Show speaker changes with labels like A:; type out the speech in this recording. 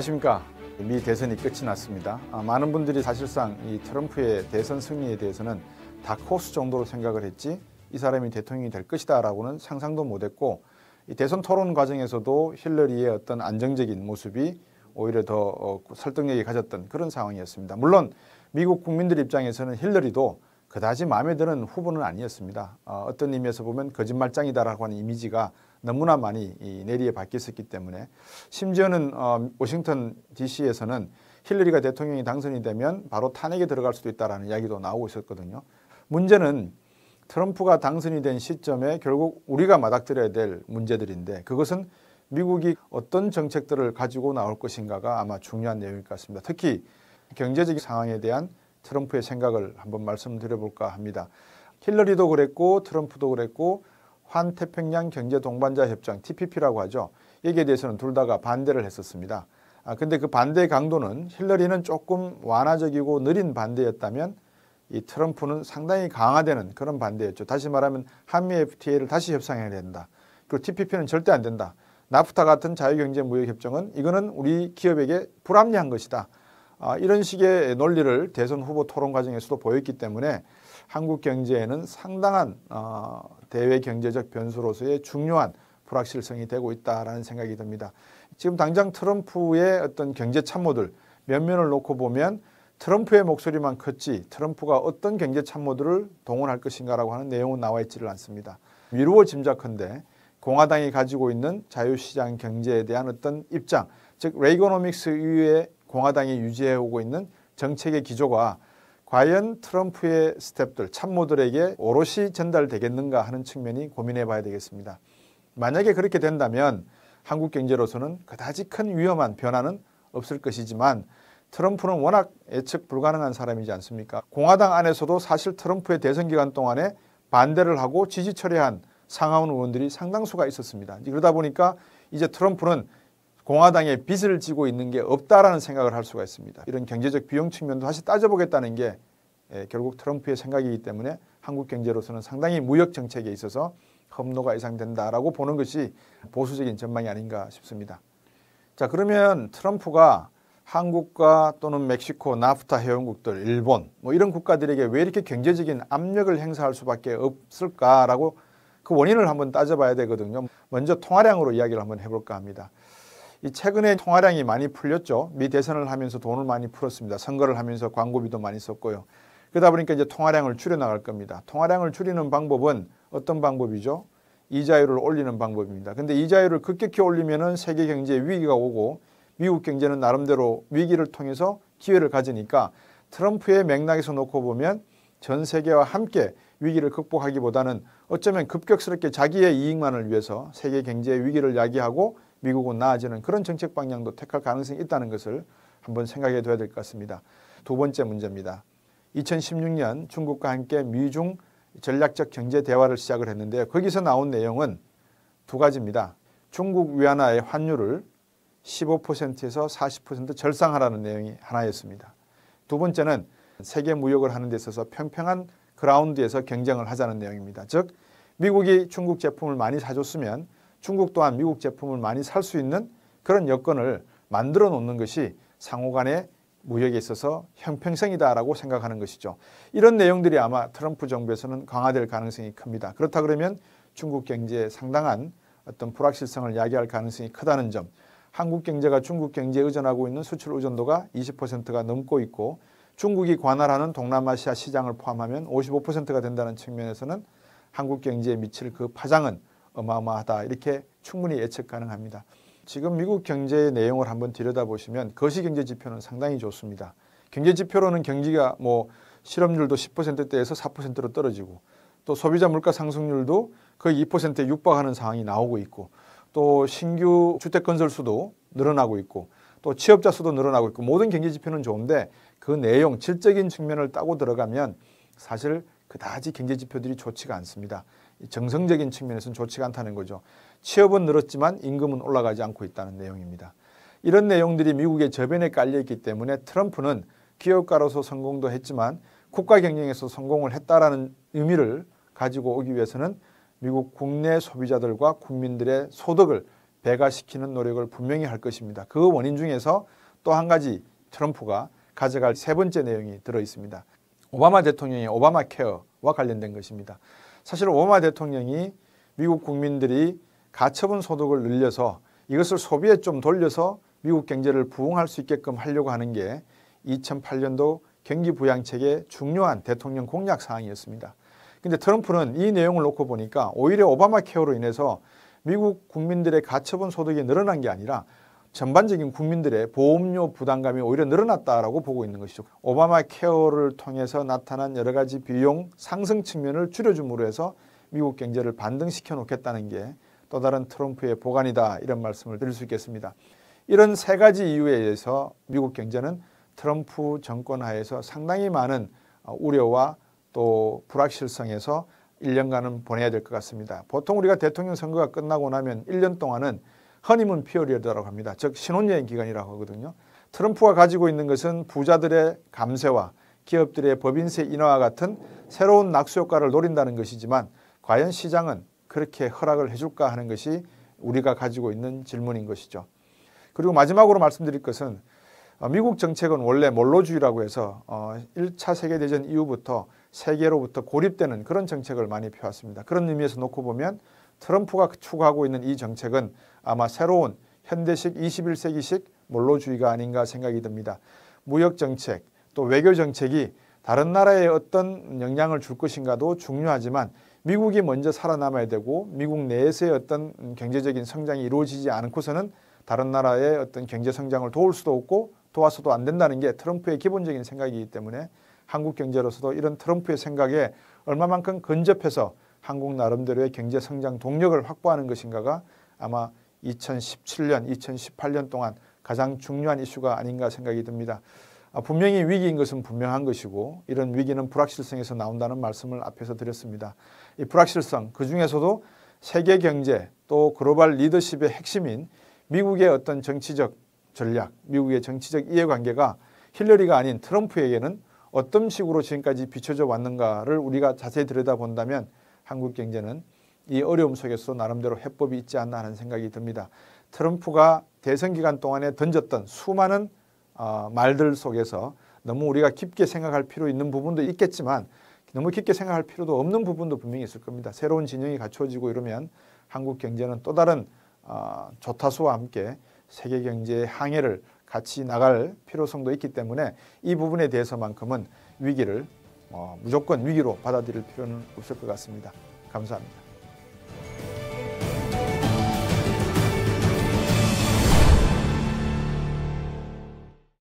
A: 안녕하십니까. 미 대선이 끝이 났습니다. 아, 많은 분들이 사실상 이 트럼프의 대선 승리에 대해서는 다크호스 정도로 생각을 했지 이 사람이 대통령이 될 것이다라고는 상상도 못했고 이 대선 토론 과정에서도 힐러리의 어떤 안정적인 모습이 오히려 더 어, 설득력이 가졌던 그런 상황이었습니다. 물론 미국 국민들 입장에서는 힐러리도 그다지 마음에 드는 후보는 아니었습니다. 어, 어떤 의미에서 보면 거짓말장이다라고 하는 이미지가 너무나 많이 내리에 박혔었기 때문에 심지어는 어, 워싱턴 D.C.에서는 힐러리가 대통령이 당선이 되면 바로 탄핵에 들어갈 수도 있다라는 이야기도 나오고 있었거든요. 문제는 트럼프가 당선이 된 시점에 결국 우리가 맞닥뜨려야 될 문제들인데 그것은 미국이 어떤 정책들을 가지고 나올 것인가가 아마 중요한 내용일 것 같습니다. 특히 경제적인 상황에 대한 트럼프의 생각을 한번 말씀드려볼까 합니다. 힐러리도 그랬고 트럼프도 그랬고 환태평양 경제동반자 협정 TPP라고 하죠. 여기에 대해서는 둘 다가 반대를 했었습니다. 아, 근데 그 반대의 강도는 힐러리는 조금 완화적이고 느린 반대였다면 이 트럼프는 상당히 강화되는 그런 반대였죠. 다시 말하면 한미 FTA를 다시 협상해야 된다. 그리고 TPP는 절대 안 된다. 나프타 같은 자유경제무역협정은 이거는 우리 기업에게 불합리한 것이다. 아, 이런 식의 논리를 대선 후보 토론 과정에서도 보였기 때문에 한국 경제에는 상당한 어, 대외 경제적 변수로서의 중요한 불확실성이 되고 있다라는 생각이 듭니다. 지금 당장 트럼프의 어떤 경제 참모들 몇 면을 놓고 보면 트럼프의 목소리만 컸지 트럼프가 어떤 경제 참모들을 동원할 것인가라고 하는 내용은 나와 있지를 않습니다. 미루어 짐작컨대 공화당이 가지고 있는 자유시장 경제에 대한 어떤 입장, 즉 레이거노믹스 이후에 공화당이 유지해오고 있는 정책의 기조가 과연 트럼프의 스탭들, 참모들에게 오롯이 전달되겠는가 하는 측면이 고민해 봐야 되겠습니다. 만약에 그렇게 된다면 한국 경제로서는 그다지 큰 위험한 변화는 없을 것이지만 트럼프는 워낙 예측 불가능한 사람이지 않습니까? 공화당 안에서도 사실 트럼프의 대선 기간 동안에 반대를 하고 지지 철회한 상하원 의원들이 상당수가 있었습니다. 그러다 보니까 이제 트럼프는 공화당에 빚을 지고 있는 게 없다라는 생각을 할 수가 있습니다. 이런 경제적 비용 측면도 다시 따져보겠다는 게 예, 결국 트럼프의 생각이기 때문에 한국 경제로서는 상당히 무역 정책에 있어서 험로가 예상된다라고 보는 것이 보수적인 전망이 아닌가 싶습니다. 자 그러면 트럼프가 한국과 또는 멕시코, 나프타 회원국들, 일본 뭐 이런 국가들에게 왜 이렇게 경제적인 압력을 행사할 수밖에 없을까라고 그 원인을 한번 따져봐야 되거든요. 먼저 통화량으로 이야기를 한번 해볼까 합니다. 이 최근에 통화량이 많이 풀렸죠. 미 대선을 하면서 돈을 많이 풀었습니다. 선거를 하면서 광고비도 많이 썼고요. 그러다 보니까 이제 통화량을 줄여나갈 겁니다. 통화량을 줄이는 방법은 어떤 방법이죠? 이자율을 올리는 방법입니다. 근데 이자율을 급격히 올리면은 세계 경제에 위기가 오고 미국 경제는 나름대로 위기를 통해서 기회를 가지니까 트럼프의 맥락에서 놓고 보면 전 세계와 함께 위기를 극복하기보다는 어쩌면 급격스럽게 자기의 이익만을 위해서 세계 경제의 위기를 야기하고 미국은 나아지는 그런 정책 방향도 택할 가능성이 있다는 것을 한번 생각해 둬야 될 것 같습니다. 두 번째 문제입니다. 2016년 중국과 함께 미중 전략적 경제 대화를 시작을 했는데요. 거기서 나온 내용은 두 가지입니다. 중국 위안화의 환율을 15%에서 40% 절상하라는 내용이 하나였습니다. 두 번째는 세계 무역을 하는 데 있어서 평평한 그라운드에서 경쟁을 하자는 내용입니다. 즉 미국이 중국 제품을 많이 사줬으면 중국 또한 미국 제품을 많이 살 수 있는 그런 여건을 만들어 놓는 것이 상호 간의 무역에 있어서 형평성이다라고 생각하는 것이죠. 이런 내용들이 아마 트럼프 정부에서는 강화될 가능성이 큽니다. 그렇다 그러면 중국 경제에 상당한 어떤 불확실성을 야기할 가능성이 크다는 점, 한국 경제가 중국 경제에 의존하고 있는 수출 의존도가 20%가 넘고 있고 중국이 관할하는 동남아시아 시장을 포함하면 55%가 된다는 측면에서는 한국 경제에 미칠 그 파장은 어마어마하다 이렇게 충분히 예측 가능합니다. 지금 미국 경제의 내용을 한번 들여다보시면 거시경제 지표는 상당히 좋습니다. 경제 지표로는 경기가 뭐 실업률도 10%대에서 4%로 떨어지고 또 소비자 물가 상승률도 거의 2%에 육박하는 상황이 나오고 있고 또 신규 주택 건설 수도 늘어나고 있고 또 취업자 수도 늘어나고 있고 모든 경제 지표는 좋은데 그 내용 질적인 측면을 따고 들어가면 사실 그다지 경제 지표들이 좋지가 않습니다. 정성적인 측면에서는 좋지 가 않다는 거죠. 취업은 늘었지만 임금은 올라가지 않고 있다는 내용입니다. 이런 내용들이 미국의 저변에 깔려있기 때문에 트럼프는 기업가로서 성공도 했지만 국가 경쟁에서 성공을 했다라는 의미를 가지고 오기 위해서는 미국 국내 소비자들과 국민들의 소득을 배가시키는 노력을 분명히 할 것입니다. 그 원인 중에서 또 한 가지 트럼프가 가져갈 세 번째 내용이 들어 있습니다. 오바마 대통령의 오바마 케어와 관련된 것입니다. 사실 오바마 대통령이 미국 국민들이 가처분 소득을 늘려서 이것을 소비에 좀 돌려서 미국 경제를 부흥할 수 있게끔 하려고 하는 게 2008년도 경기 부양책의 중요한 대통령 공약 사항이었습니다. 근데 트럼프는 이 내용을 놓고 보니까 오히려 오바마 케어로 인해서 미국 국민들의 가처분 소득이 늘어난 게 아니라 전반적인 국민들의 보험료 부담감이 오히려 늘어났다라고 보고 있는 것이죠. 오바마 케어를 통해서 나타난 여러 가지 비용 상승 측면을 줄여줌으로 해서 미국 경제를 반등시켜 놓겠다는 게 또 다른 트럼프의 보관이다 이런 말씀을 드릴 수 있겠습니다. 이런 세 가지 이유에 의해서 미국 경제는 트럼프 정권 하에서 상당히 많은 어, 우려와 또 불확실성에서 1년간은 보내야 될 것 같습니다. 보통 우리가 대통령 선거가 끝나고 나면 1년 동안은 허니문 피어리어드라고 합니다. 즉 신혼여행 기간이라고 하거든요. 트럼프가 가지고 있는 것은 부자들의 감세와 기업들의 법인세 인하와 같은 새로운 낙수 효과를 노린다는 것이지만 과연 시장은 그렇게 허락을 해줄까 하는 것이 우리가 가지고 있는 질문인 것이죠. 그리고 마지막으로 말씀드릴 것은 어, 미국 정책은 원래 몰로주의라고 해서 1차 어, 세계대전 이후부터 세계로부터 고립되는 그런 정책을 많이 펴왔습니다. 그런 의미에서 놓고 보면 트럼프가 추구하고 있는 이 정책은 아마 새로운 현대식 21세기식 몰로주의가 아닌가 생각이 듭니다. 무역정책 또 외교정책이 다른 나라에 어떤 영향을 줄 것인가도 중요하지만 미국이 먼저 살아남아야 되고 미국 내에서의 어떤 경제적인 성장이 이루어지지 않고서는 다른 나라의 어떤 경제 성장을 도울 수도 없고 도와서도 안 된다는 게 트럼프의 기본적인 생각이기 때문에 한국 경제로서도 이런 트럼프의 생각에 얼마만큼 근접해서 한국 나름대로의 경제 성장 동력을 확보하는 것인가가 아마 2017년, 2018년 동안 가장 중요한 이슈가 아닌가 생각이 듭니다. 아, 분명히 위기인 것은 분명한 것이고 이런 위기는 불확실성에서 나온다는 말씀을 앞에서 드렸습니다. 이 불확실성 그 중에서도 세계 경제 또 글로벌 리더십의 핵심인 미국의 어떤 정치적 전략, 미국의 정치적 이해관계가 힐러리가 아닌 트럼프에게는 어떤 식으로 지금까지 비춰져 왔는가를 우리가 자세히 들여다본다면 한국 경제는 이 어려움 속에서 나름대로 해법이 있지 않나 하는 생각이 듭니다. 트럼프가 대선 기간 동안에 던졌던 수많은 어, 말들 속에서 너무 우리가 깊게 생각할 필요 있는 부분도 있겠지만 너무 깊게 생각할 필요도 없는 부분도 분명히 있을 겁니다. 새로운 진영이 갖춰지고 이러면 한국 경제는 또 다른 어, 조타수와 함께 세계 경제의 항해를 같이 나갈 필요성도 있기 때문에 이 부분에 대해서만큼은 위기를 어, 무조건 위기로 받아들일 필요는 없을 것 같습니다. 감사합니다.